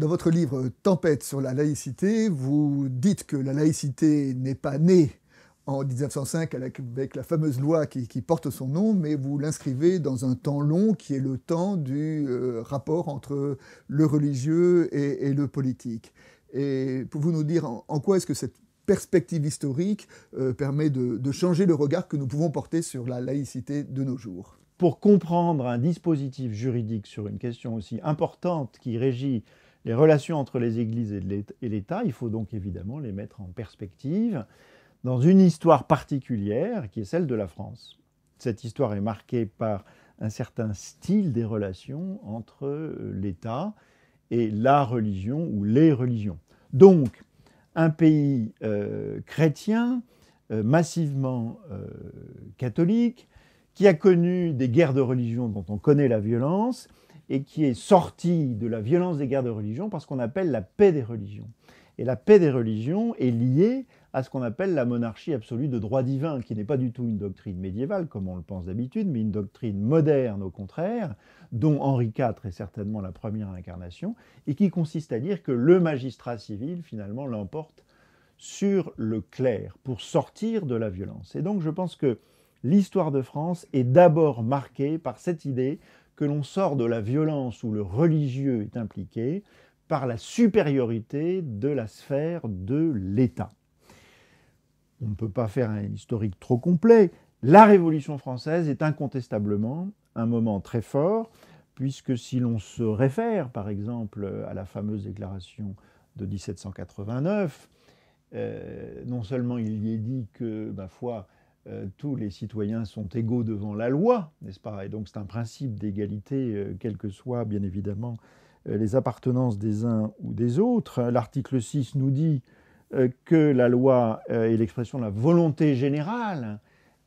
Dans votre livre euh, Tempête sur la laïcité, vous dites que la laïcité n'est pas née en 1905 avec la fameuse loi qui, porte son nom, mais vous l'inscrivez dans un temps long qui est le temps du euh, rapport entre le religieux et, le politique. Et pouvez-vous nous dire en, quoi est-ce que cette perspective historique euh, permet de, de changer le regard que nous pouvons porter sur la laïcité de nos jours Pour comprendre un dispositif juridique sur une question aussi importante qui régit les relations entre les églises et l'État, il faut donc évidemment les mettre en perspective dans une histoire particulière qui est celle de la France. Cette histoire est marquée par un certain style des relations entre euh, l'État et la religion ou les religions. Donc, un pays euh, chrétien, euh, massivement catholique, qui a connu des guerres de religion dont on connaît la violence, et qui est sortie de la violence des guerres de religion par ce qu'on appelle la paix des religions. Et la paix des religions est liée à ce qu'on appelle la monarchie absolue de droit divin, qui n'est pas du tout une doctrine médiévale, comme on le pense d'habitude, mais une doctrine moderne au contraire, dont Henri IV est certainement la première incarnation, et qui consiste à dire que le magistrat civil, finalement, l'emporte sur le clair, pour sortir de la violence. Et donc je pense que l'histoire de France est d'abord marquée par cette idée que l'on sort de la violence où le religieux est impliqué par la supériorité de la sphère de l'État. On ne peut pas faire un historique trop complet. La Révolution française est incontestablement un moment très fort, puisque si l'on se réfère par exemple à la fameuse déclaration de 1789, euh, non seulement il y est dit que, ma foi, euh, tous les citoyens sont égaux devant la loi, n'est-ce pas Et donc c'est un principe d'égalité, euh, quelles que soient bien évidemment euh, les appartenances des uns ou des autres. L'article 6 nous dit que la loi est l'expression de la volonté générale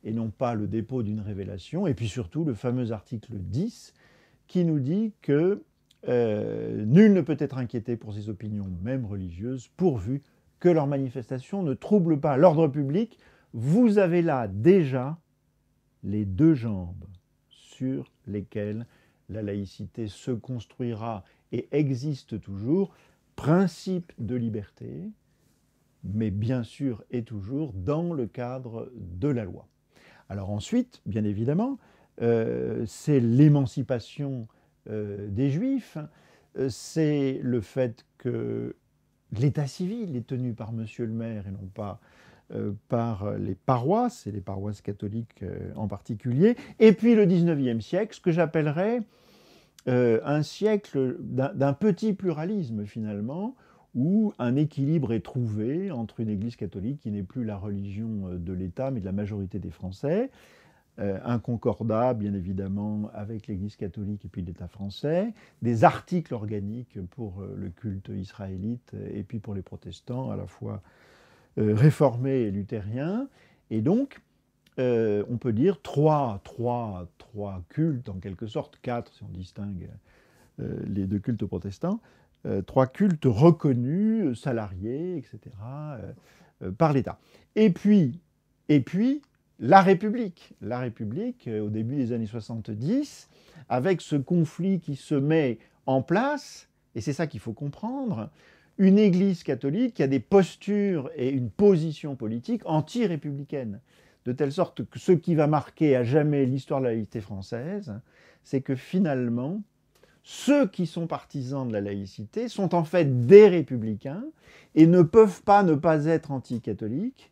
et non pas le dépôt d'une révélation. Et puis surtout le fameux article 10 qui nous dit que nul ne peut être inquiété pour ses opinions, même religieuses, pourvu que leur manifestations ne troublent pas l'ordre public vous avez là déjà les deux jambes sur lesquelles la laïcité se construira et existe toujours, principe de liberté, mais bien sûr et toujours dans le cadre de la loi. Alors ensuite, bien évidemment, euh, c'est l'émancipation euh, des juifs, euh, c'est le fait que l'état civil est tenu par monsieur le maire et non pas euh, par les paroisses, et les paroisses catholiques euh, en particulier. Et puis le 19e siècle, ce que j'appellerais euh, un siècle d'un petit pluralisme finalement, où un équilibre est trouvé entre une Église catholique qui n'est plus la religion de l'État mais de la majorité des Français, euh, concordat, bien évidemment, avec l'Église catholique et puis l'État français, des articles organiques pour euh, le culte israélite et puis pour les protestants, à la fois euh, réformés et luthériens. Et donc, euh, on peut dire trois, trois, trois cultes, en quelque sorte, quatre si on distingue les deux cultes protestants, trois cultes reconnus, salariés, etc., par l'État. Et puis, et puis, la République. La République, euh, au début des années 70, avec ce conflit qui se met en place, et c'est ça qu'il faut comprendre, une Église catholique qui a des postures et une position politique anti-républicaine. De telle sorte que ce qui va marquer à jamais l'histoire de la laïcité française, c'est que finalement, ceux qui sont partisans de la laïcité sont en fait des républicains et ne peuvent pas ne pas être anti-catholiques,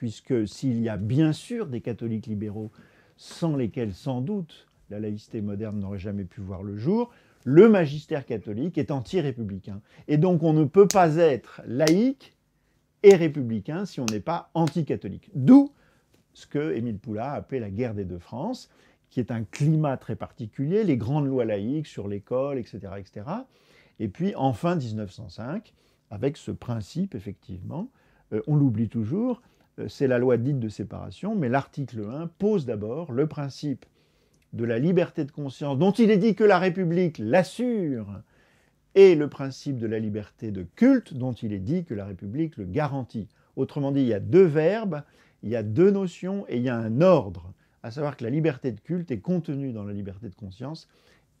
puisque s'il y a bien sûr des catholiques libéraux, sans lesquels sans doute la laïcité moderne n'aurait jamais pu voir le jour, le magistère catholique est anti-républicain. Et donc on ne peut pas être laïque et républicain si on n'est pas anti-catholique. D'où ce que Émile Poulat a appelé la guerre des deux France, qui est un climat très particulier, les grandes lois laïques sur l'école, etc., etc. Et puis enfin 1905, avec ce principe, effectivement, euh, on l'oublie toujours, euh, c'est la loi dite de séparation, mais l'article 1 pose d'abord le principe de la liberté de conscience, dont il est dit que la République l'assure, et le principe de la liberté de culte, dont il est dit que la République le garantit. Autrement dit, il y a deux verbes, il y a deux notions et il y a un ordre, à savoir que la liberté de culte est contenue dans la liberté de conscience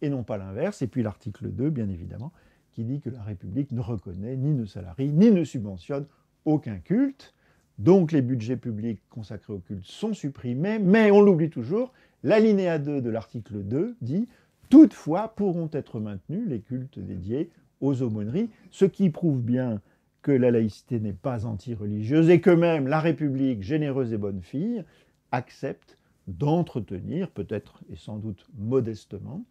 et non pas l'inverse. Et puis l'article 2, bien évidemment, qui dit que la République ne reconnaît, ni ne salarie, ni ne subventionne aucun culte. Donc les budgets publics consacrés au culte sont supprimés, mais on l'oublie toujours, l'alinéa 2 de l'article 2 dit « Toutefois pourront être maintenus les cultes dédiés aux aumôneries », ce qui prouve bien que la laïcité n'est pas anti-religieuse et que même la République, généreuse et bonne fille, accepte d'entretenir, peut-être et sans doute modestement,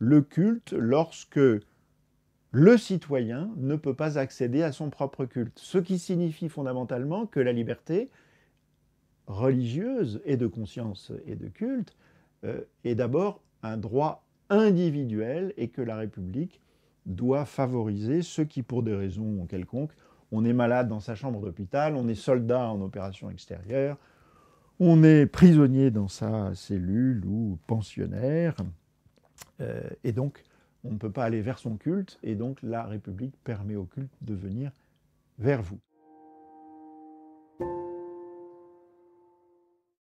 le culte lorsque le citoyen ne peut pas accéder à son propre culte. Ce qui signifie fondamentalement que la liberté religieuse et de conscience et de culte euh, est d'abord un droit individuel et que la République doit favoriser ceux qui, pour des raisons quelconques, on est malade dans sa chambre d'hôpital, on est soldat en opération extérieure, on est prisonnier dans sa cellule ou pensionnaire, euh, et donc on ne peut pas aller vers son culte, et donc la République permet au culte de venir vers vous.